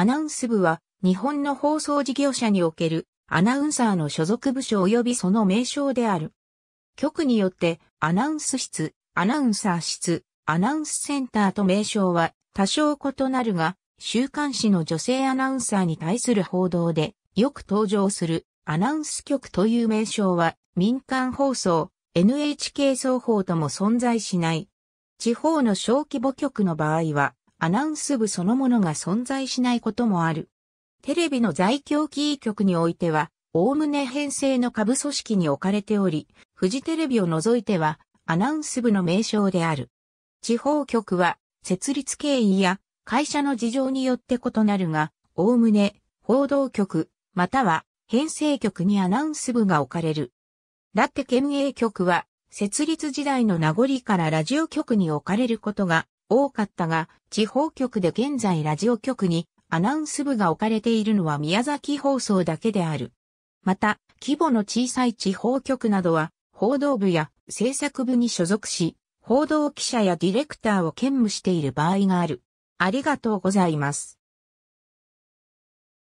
アナウンス部は日本の放送事業者におけるアナウンサーの所属部署及びその名称である。局によってアナウンス室、アナウンサー室、アナウンスセンターと名称は多少異なるが、週刊誌の女性アナウンサーに対する報道でよく登場するアナウンス局という名称は民間放送、NHK 双方とも存在しない。地方の小規模局の場合はアナウンス部そのものが存在しないこともある。テレビの在京キー局においては、おおむね編成の下部組織に置かれており、フジテレビを除いては、アナウンス部の名称である。地方局は、設立経緯や会社の事情によって異なるが、おおむね、報道局、または、編成局にアナウンス部が置かれる。だって県営局は、設立時代の名残からラジオ局に置かれることが多かったが、地方局で現在ラジオ局にアナウンス部が置かれているのは宮崎放送だけである。また、規模の小さい地方局などは、報道部や制作部に所属し、報道記者やディレクターを兼務している場合がある。ありがとうございます。